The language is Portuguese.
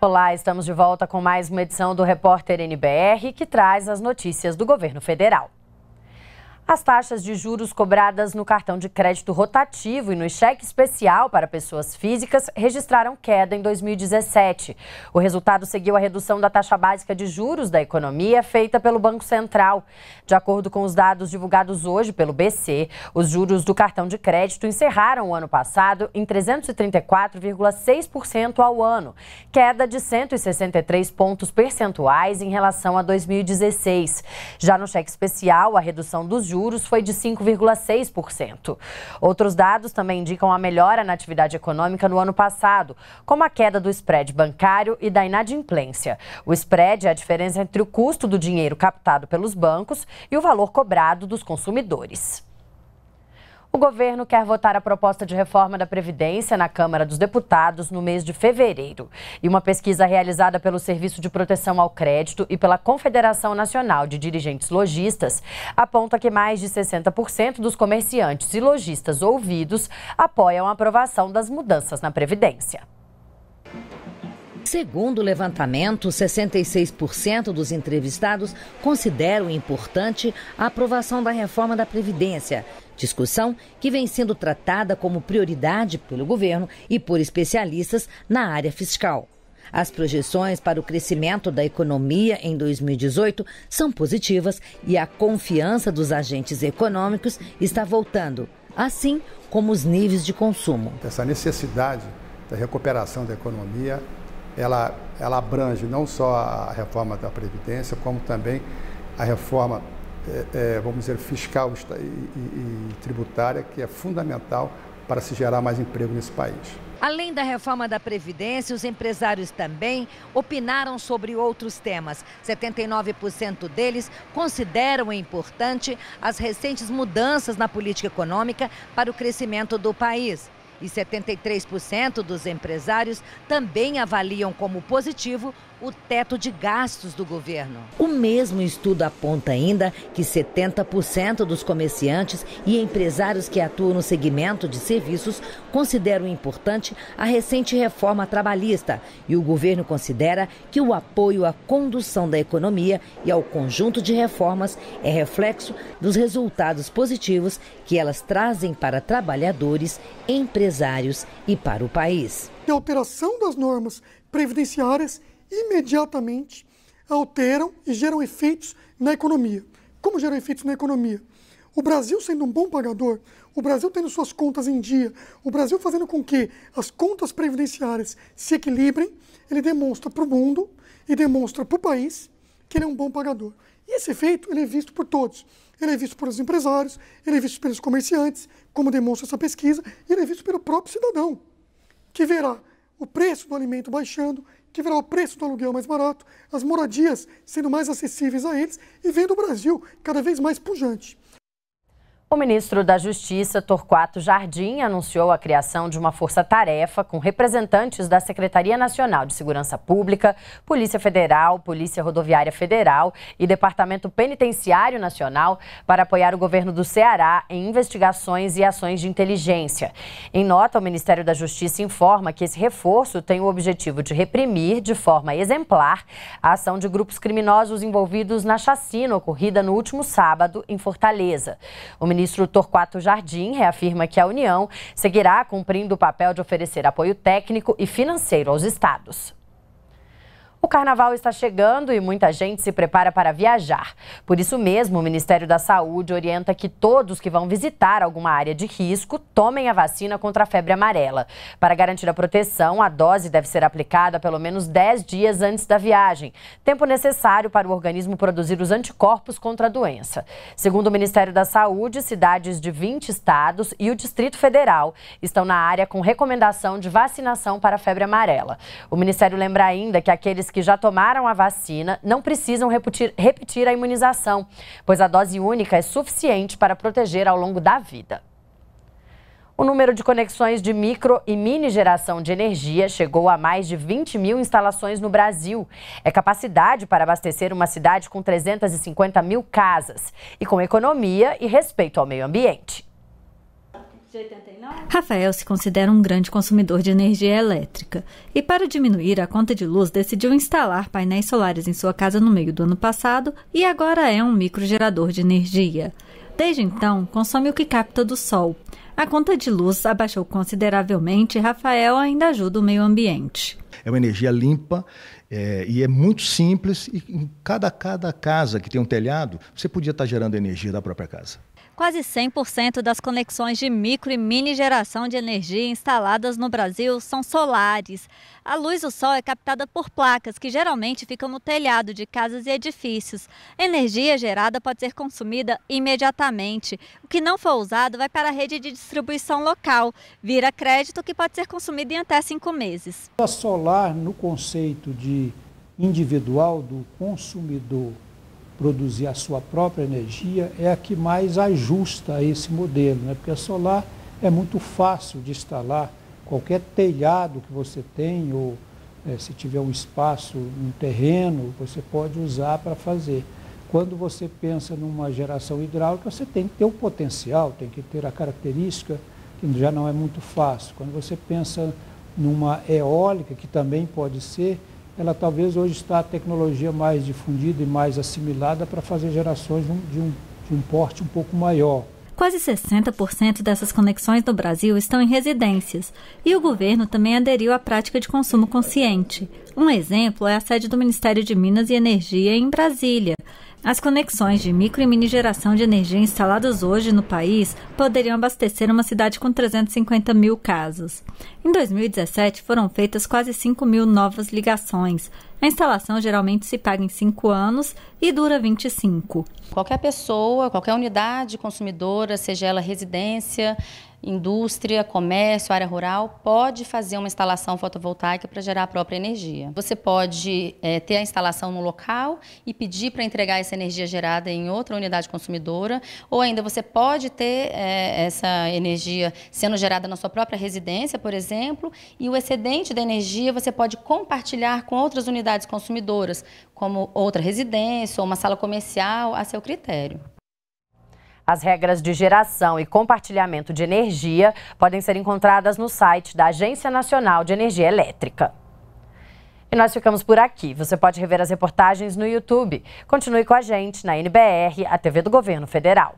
Olá, estamos de volta com mais uma edição do Repórter NBR que traz as notícias do governo federal. As taxas de juros cobradas no cartão de crédito rotativo e no cheque especial para pessoas físicas registraram queda em 2017. O resultado seguiu a redução da taxa básica de juros da economia feita pelo Banco Central. De acordo com os dados divulgados hoje pelo BC, os juros do cartão de crédito encerraram o ano passado em 334,6% ao ano, queda de 163 pontos percentuais em relação a 2016. Já no cheque especial, a redução dos juros juros foi de 5,6%. Outros dados também indicam a melhora na atividade econômica no ano passado, como a queda do spread bancário e da inadimplência. O spread é a diferença entre o custo do dinheiro captado pelos bancos e o valor cobrado dos consumidores. O governo quer votar a proposta de reforma da Previdência na Câmara dos Deputados no mês de fevereiro. E uma pesquisa realizada pelo Serviço de Proteção ao Crédito e pela Confederação Nacional de Dirigentes Logistas aponta que mais de 60% dos comerciantes e lojistas ouvidos apoiam a aprovação das mudanças na Previdência. Segundo o levantamento, 66% dos entrevistados consideram importante a aprovação da reforma da Previdência, discussão que vem sendo tratada como prioridade pelo governo e por especialistas na área fiscal. As projeções para o crescimento da economia em 2018 são positivas e a confiança dos agentes econômicos está voltando, assim como os níveis de consumo. Essa necessidade da recuperação da economia ela, ela abrange não só a reforma da Previdência, como também a reforma, é, é, vamos dizer, fiscal e, e, e tributária, que é fundamental para se gerar mais emprego nesse país. Além da reforma da Previdência, os empresários também opinaram sobre outros temas. 79% deles consideram importante as recentes mudanças na política econômica para o crescimento do país. E 73% dos empresários também avaliam como positivo o teto de gastos do governo. O mesmo estudo aponta ainda que 70% dos comerciantes e empresários que atuam no segmento de serviços consideram importante a recente reforma trabalhista e o governo considera que o apoio à condução da economia e ao conjunto de reformas é reflexo dos resultados positivos que elas trazem para trabalhadores, empresários e para o país. A alteração das normas previdenciárias imediatamente alteram e geram efeitos na economia. Como geram efeitos na economia? O Brasil sendo um bom pagador, o Brasil tendo suas contas em dia, o Brasil fazendo com que as contas previdenciárias se equilibrem, ele demonstra para o mundo e demonstra para o país que ele é um bom pagador. E esse efeito ele é visto por todos. Ele é visto pelos empresários, ele é visto pelos comerciantes, como demonstra essa pesquisa, e ele é visto pelo próprio cidadão, que verá o preço do alimento baixando, que virá o preço do aluguel mais barato, as moradias sendo mais acessíveis a eles e vendo o Brasil cada vez mais pujante. O ministro da Justiça, Torquato Jardim, anunciou a criação de uma força-tarefa com representantes da Secretaria Nacional de Segurança Pública, Polícia Federal, Polícia Rodoviária Federal e Departamento Penitenciário Nacional para apoiar o governo do Ceará em investigações e ações de inteligência. Em nota, o Ministério da Justiça informa que esse reforço tem o objetivo de reprimir de forma exemplar a ação de grupos criminosos envolvidos na chacina ocorrida no último sábado em Fortaleza. O ministro Torquato Jardim reafirma que a União seguirá cumprindo o papel de oferecer apoio técnico e financeiro aos estados. O carnaval está chegando e muita gente se prepara para viajar. Por isso mesmo, o Ministério da Saúde orienta que todos que vão visitar alguma área de risco tomem a vacina contra a febre amarela. Para garantir a proteção, a dose deve ser aplicada pelo menos 10 dias antes da viagem, tempo necessário para o organismo produzir os anticorpos contra a doença. Segundo o Ministério da Saúde, cidades de 20 estados e o Distrito Federal estão na área com recomendação de vacinação para a febre amarela. O Ministério lembra ainda que aqueles que já tomaram a vacina não precisam repetir, repetir a imunização, pois a dose única é suficiente para proteger ao longo da vida. O número de conexões de micro e mini geração de energia chegou a mais de 20 mil instalações no Brasil. É capacidade para abastecer uma cidade com 350 mil casas e com economia e respeito ao meio ambiente. Rafael se considera um grande consumidor de energia elétrica e, para diminuir a conta de luz, decidiu instalar painéis solares em sua casa no meio do ano passado e agora é um microgerador de energia. Desde então, consome o que capta do sol. A conta de luz abaixou consideravelmente e Rafael ainda ajuda o meio ambiente. É uma energia limpa é, e é muito simples. E em cada, cada casa que tem um telhado, você podia estar gerando energia da própria casa. Quase 100% das conexões de micro e mini geração de energia instaladas no Brasil são solares. A luz do sol é captada por placas que geralmente ficam no telhado de casas e edifícios. A energia gerada pode ser consumida imediatamente. O que não for usado vai para a rede de distribuição local, vira crédito que pode ser consumido em até cinco meses. A solar, no conceito de individual do consumidor produzir a sua própria energia é a que mais ajusta a esse modelo, né? porque a solar é muito fácil de instalar. Qualquer telhado que você tem, ou é, se tiver um espaço, um terreno, você pode usar para fazer. Quando você pensa numa geração hidráulica, você tem que ter o potencial, tem que ter a característica, que já não é muito fácil. Quando você pensa numa eólica, que também pode ser, ela talvez hoje está a tecnologia mais difundida e mais assimilada para fazer gerações de um, de um, de um porte um pouco maior. Quase 60% dessas conexões no Brasil estão em residências, e o governo também aderiu à prática de consumo consciente. Um exemplo é a sede do Ministério de Minas e Energia em Brasília, as conexões de micro e mini geração de energia instaladas hoje no país poderiam abastecer uma cidade com 350 mil casos. Em 2017, foram feitas quase 5 mil novas ligações, a instalação geralmente se paga em 5 anos e dura 25. Qualquer pessoa, qualquer unidade consumidora, seja ela residência, indústria, comércio, área rural, pode fazer uma instalação fotovoltaica para gerar a própria energia. Você pode é, ter a instalação no local e pedir para entregar essa energia gerada em outra unidade consumidora, ou ainda você pode ter é, essa energia sendo gerada na sua própria residência, por exemplo, e o excedente da energia você pode compartilhar com outras unidades consumidoras, como outra residência ou uma sala comercial, a seu critério. As regras de geração e compartilhamento de energia podem ser encontradas no site da Agência Nacional de Energia Elétrica. E nós ficamos por aqui. Você pode rever as reportagens no YouTube. Continue com a gente na NBR, a TV do Governo Federal.